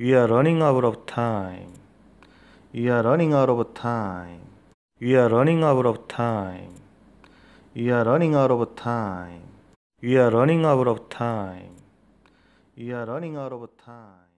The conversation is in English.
We are running out of time. We are running out of time. We are running out of time. We are running out of time. We are running out of time. We are running out of time.